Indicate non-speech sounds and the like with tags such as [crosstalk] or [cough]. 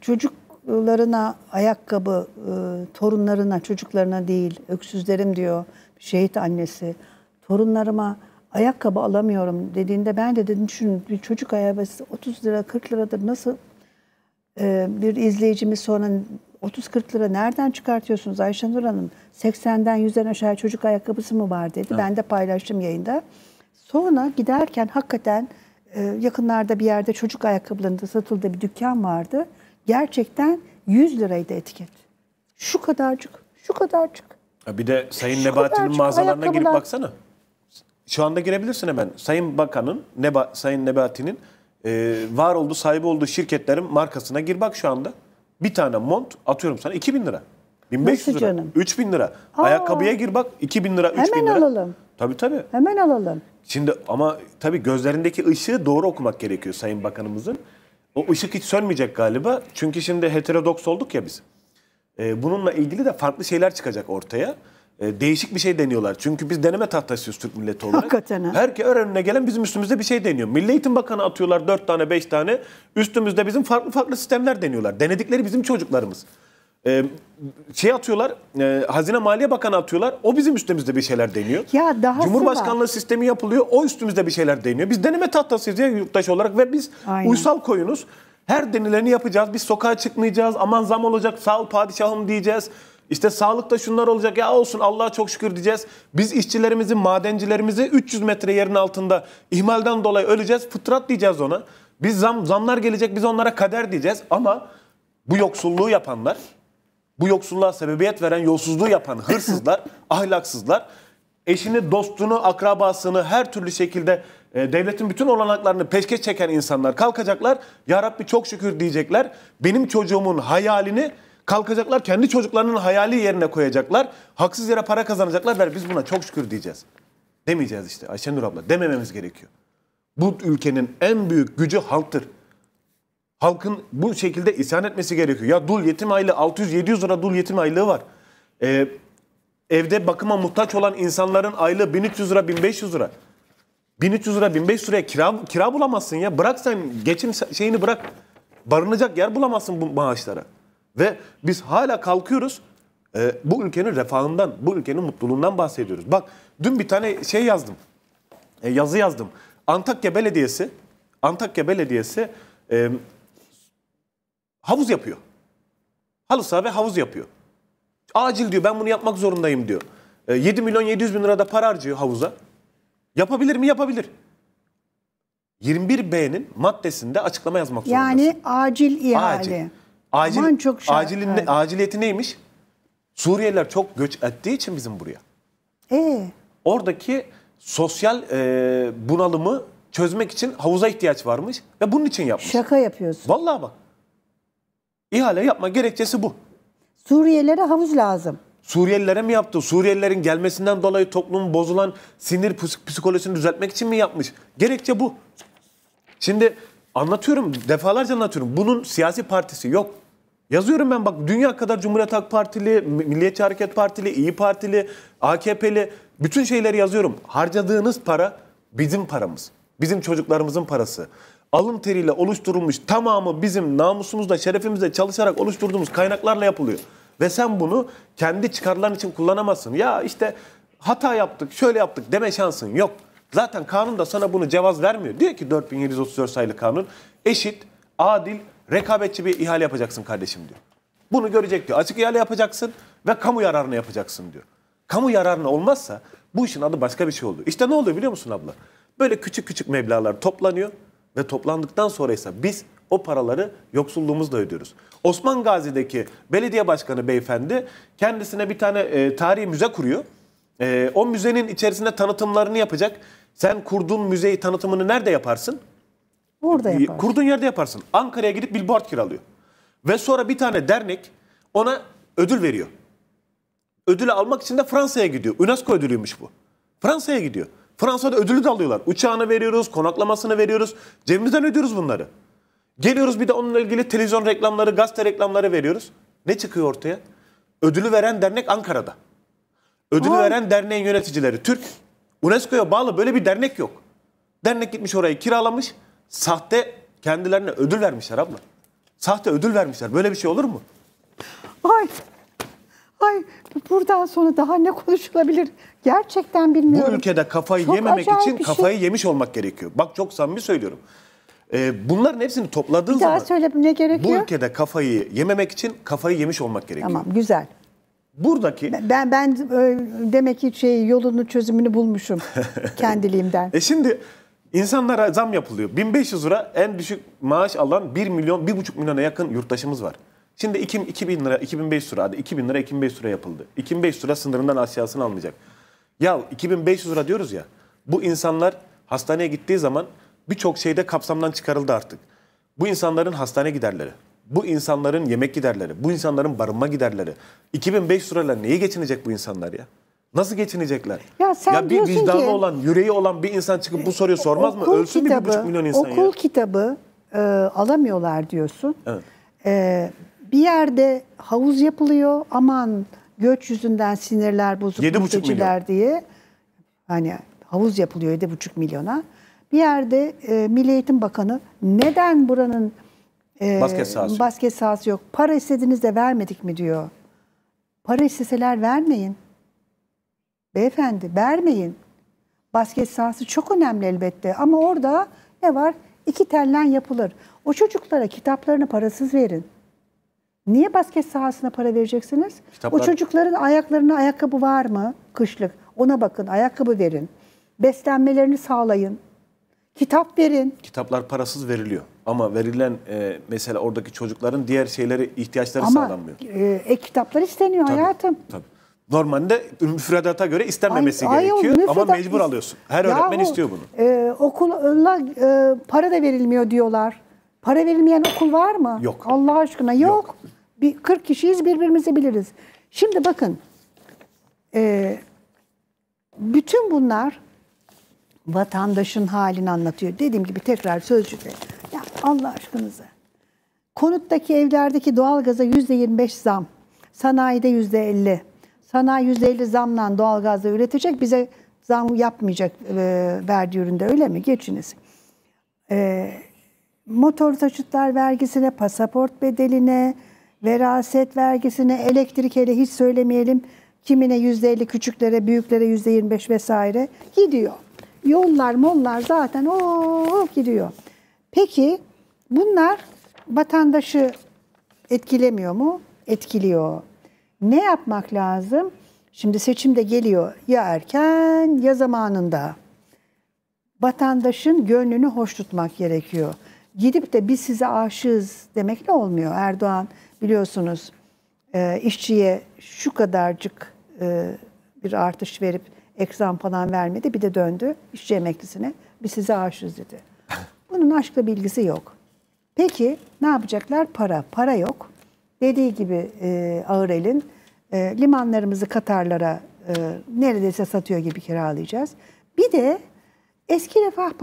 çocuklarına ayakkabı, e, torunlarına, çocuklarına değil, öksüzlerim diyor şehit annesi. Torunlarıma ayakkabı alamıyorum dediğinde ben de dedim düşünün bir çocuk ayakkabısı 30 lira 40 liradır nasıl e, bir izleyicimiz sonra 30-40 lira nereden çıkartıyorsunuz Ayşenur Hanım? 80'den 100'den aşağı çocuk ayakkabısı mı var dedi. Evet. Ben de paylaştım yayında. Sonra giderken hakikaten e, yakınlarda bir yerde çocuk ayakkabılarında satıldığı bir dükkan vardı gerçekten 100 liraydı etiket. Şu kadarcık, şu kadarcık. Ha Bir de Sayın Nebati'nin mağazalarına girip baksana. Şu anda girebilirsin hemen. Sayın Bakan'ın, Neba, Sayın Nebati'nin e, var olduğu, sahibi olduğu şirketlerin markasına gir bak şu anda. Bir tane mont atıyorum sana 2000 lira. 1500 Nasıl lira, canım? 3000 lira. Aa. Ayakkabıya gir bak 2000 lira, 3000 Hemen lira. Hemen alalım. Tabii tabii. Hemen alalım. Şimdi ama tabii gözlerindeki ışığı doğru okumak gerekiyor Sayın Bakanımızın. O ışık hiç sönmeyecek galiba. Çünkü şimdi heterodoks olduk ya biz. E, bununla ilgili de farklı şeyler çıkacak ortaya. E, değişik bir şey deniyorlar. Çünkü biz deneme tahtasıyız Türk milleti olarak. Hakikaten. ha. Herkes önüne gelen bizim üstümüzde bir şey deniyor. Milli Eğitim Bakanı atıyorlar dört tane beş tane. Üstümüzde bizim farklı farklı sistemler deniyorlar. Denedikleri bizim çocuklarımız e, şey atıyorlar, e, Hazine Maliye Bakanı atıyorlar. O bizim üstümüzde bir şeyler deniyor. Ya daha Cumhurbaşkanlığı var. sistemi yapılıyor. O üstümüzde bir şeyler deniyor. Biz deneme tahtasıyız ya yurttaş olarak ve biz Aynen. uysal koyunuz. Her denileni yapacağız. Biz sokağa çıkmayacağız. Aman zam olacak. Sağ ol padişahım diyeceğiz. İşte sağlıkta şunlar olacak ya olsun Allah'a çok şükür diyeceğiz. Biz işçilerimizi, madencilerimizi 300 metre yerin altında ihmalden dolayı öleceğiz. Fıtrat diyeceğiz ona. Biz zam, zamlar gelecek biz onlara kader diyeceğiz ama bu yoksulluğu yapanlar bu yoksulluğa sebebiyet veren, yolsuzluğu yapan hırsızlar, [laughs] ahlaksızlar eşini, dostunu, akrabasını her türlü şekilde e, devletin bütün olanaklarını peşkeş çeken insanlar kalkacaklar. Ya Rabbi çok şükür diyecekler. Benim çocuğumun hayalini kalkacaklar kendi çocuklarının hayali yerine koyacaklar. Haksız yere para kazanacaklar Ver biz buna çok şükür diyeceğiz. Demeyeceğiz işte Ayşenur abla demememiz gerekiyor. Bu ülkenin en büyük gücü halktır halkın bu şekilde isyan etmesi gerekiyor. Ya dul yetim aylığı 600-700 lira dul yetim aylığı var. Ee, evde bakıma muhtaç olan insanların aylığı 1300 lira 1500 lira. 1300 lira 1500 liraya kira, kira bulamazsın ya. Bırak sen geçim şeyini bırak. Barınacak yer bulamazsın bu maaşlara. Ve biz hala kalkıyoruz. E, bu ülkenin refahından, bu ülkenin mutluluğundan bahsediyoruz. Bak dün bir tane şey yazdım. E, yazı yazdım. Antakya Belediyesi Antakya Belediyesi e, havuz yapıyor. Halı saha ve havuz yapıyor. Acil diyor ben bunu yapmak zorundayım diyor. 7 e, milyon 700 bin lirada para harcıyor havuza. Yapabilir mi? Yapabilir. 21B'nin maddesinde açıklama yazmak yani zorundasın. Yani acil ihale. Acil. Acil, çok Acilin, yani. aciliyeti neymiş? Suriyeliler çok göç ettiği için bizim buraya. Ee? Oradaki sosyal e, bunalımı çözmek için havuza ihtiyaç varmış ve bunun için yapmış. Şaka yapıyorsun. Vallahi bak. İhale yapma gerekçesi bu. Suriyelilere havuz lazım. Suriyelilere mi yaptı? Suriyelilerin gelmesinden dolayı toplumun bozulan sinir psikolojisini düzeltmek için mi yapmış? Gerekçe bu. Şimdi anlatıyorum, defalarca anlatıyorum. Bunun siyasi partisi yok. Yazıyorum ben bak dünya kadar Cumhuriyet Halk Partili, Milliyetçi Hareket Partili, İyi Partili, AKP'li bütün şeyleri yazıyorum. Harcadığınız para bizim paramız. Bizim çocuklarımızın parası alın teriyle oluşturulmuş tamamı bizim namusumuzla, şerefimizle çalışarak oluşturduğumuz kaynaklarla yapılıyor. Ve sen bunu kendi çıkarların için kullanamazsın. Ya işte hata yaptık, şöyle yaptık deme şansın yok. Zaten kanun da sana bunu cevaz vermiyor. Diyor ki 4734 sayılı kanun eşit, adil, rekabetçi bir ihale yapacaksın kardeşim diyor. Bunu görecek diyor. Açık ihale yapacaksın ve kamu yararını yapacaksın diyor. Kamu yararına olmazsa bu işin adı başka bir şey oluyor. İşte ne oluyor biliyor musun abla? Böyle küçük küçük meblalar toplanıyor ve toplandıktan sonra ise biz o paraları yoksulluğumuzla ödüyoruz. Osman Gazi'deki belediye başkanı beyefendi kendisine bir tane e, tarihi müze kuruyor. E, o müzenin içerisinde tanıtımlarını yapacak. Sen kurduğun müzeyi tanıtımını nerede yaparsın? Burada yaparsın. Kurduğun yerde yaparsın. Ankara'ya gidip billboard kiralıyor. Ve sonra bir tane dernek ona ödül veriyor. Ödülü almak için de Fransa'ya gidiyor. UNESCO ödülüymüş bu. Fransa'ya gidiyor. Fransa'da ödülü de alıyorlar. Uçağını veriyoruz, konaklamasını veriyoruz. Cebimizden ödüyoruz bunları. Geliyoruz bir de onunla ilgili televizyon reklamları, gazete reklamları veriyoruz. Ne çıkıyor ortaya? Ödülü veren dernek Ankara'da. Ödülü Ay. veren derneğin yöneticileri Türk. UNESCO'ya bağlı böyle bir dernek yok. Dernek gitmiş orayı kiralamış. Sahte kendilerine ödül vermişler abla. Sahte ödül vermişler. Böyle bir şey olur mu? Ay Ay buradan sonra daha ne konuşulabilir? Gerçekten bilmiyorum. Bu ülkede kafayı çok yememek için şey. kafayı yemiş olmak gerekiyor. Bak çok samimi söylüyorum. Ee, bunların hepsini topladığın Bir zaman daha söyle ne gerekiyor? bu ülkede kafayı yememek için kafayı yemiş olmak gerekiyor. Tamam güzel. Buradaki Ben ben e, demek ki şey yolunu çözümünü bulmuşum [laughs] kendiliğimden. e şimdi insanlara zam yapılıyor. 1500 lira en düşük maaş alan 1 milyon 1,5 milyona yakın yurttaşımız var. Şimdi 2000 lira, 2500 lira hadi 2000 lira 2500 lira yapıldı. 2500 lira sınırından aşağısını almayacak. Ya 2500 lira diyoruz ya bu insanlar hastaneye gittiği zaman birçok şeyde kapsamdan çıkarıldı artık. Bu insanların hastane giderleri, bu insanların yemek giderleri, bu insanların barınma giderleri. 2500 lirayla neye geçinecek bu insanlar ya? Nasıl geçinecekler? Ya, sen ya bir vicdanı ki, olan, yüreği olan bir insan çıkıp bu soruyu sormaz mı? Ölsün kitabı, bir buçuk milyon insan okul ya. Okul kitabı e, alamıyorlar diyorsun. Evet. E, bir yerde havuz yapılıyor aman göç yüzünden sinirler bozuk 7,5 diye. Hani havuz yapılıyor 7,5 milyona. Bir yerde e, Milli Eğitim Bakanı neden buranın e, basket, sahası. basket sahası yok? Para istediniz de vermedik mi diyor. Para isteseler vermeyin. Beyefendi vermeyin. Basket sahası çok önemli elbette ama orada ne var? İki tellen yapılır. O çocuklara kitaplarını parasız verin. Niye basket sahasına para vereceksiniz? Kitaplar... O çocukların ayaklarına ayakkabı var mı? Kışlık. Ona bakın, ayakkabı verin. Beslenmelerini sağlayın. Kitap verin. Kitaplar parasız veriliyor. Ama verilen e, mesela oradaki çocukların diğer şeyleri ihtiyaçları Ama, sağlanmıyor. Ama e, e, kitaplar isteniyor tabii, hayatım. Tabii. Normalde müfredata göre istenmemesi ay, gerekiyor ay, ama mecbur alıyorsun. Her Yahu, öğretmen istiyor bunu. E, okul e, e, para da verilmiyor diyorlar. Para verilmeyen okul var mı? Yok. Allah aşkına yok. yok bir 40 kişiyiz birbirimizi biliriz. Şimdi bakın e, bütün bunlar vatandaşın halini anlatıyor. Dediğim gibi tekrar sözcükle. Ya Allah aşkınıza. Konuttaki evlerdeki doğalgaza yüzde 25 zam. Sanayide yüzde 50. Sanayi yüzde 50 zamla doğalgazla üretecek. Bize zam yapmayacak e, verdiği üründe öyle mi? Geçiniz. E, motor taşıtlar vergisine, pasaport bedeline, veraset vergisine, elektrik hele hiç söylemeyelim. Kimine yüzde %50 küçüklere, büyüklere yüzde %25 vesaire gidiyor. Yollar, mollar zaten o gidiyor. Peki bunlar vatandaşı etkilemiyor mu? Etkiliyor. Ne yapmak lazım? Şimdi seçim de geliyor ya erken ya zamanında. Vatandaşın gönlünü hoş tutmak gerekiyor gidip de biz size aşığız demekle olmuyor. Erdoğan biliyorsunuz e, işçiye şu kadarcık e, bir artış verip ekran falan vermedi. Bir de döndü işçi emeklisine biz size aşığız dedi. Bunun aşkla bilgisi yok. Peki ne yapacaklar? Para. Para yok. Dediği gibi e, elin e, limanlarımızı Katarlara e, neredeyse satıyor gibi kiralayacağız. Bir de eski refah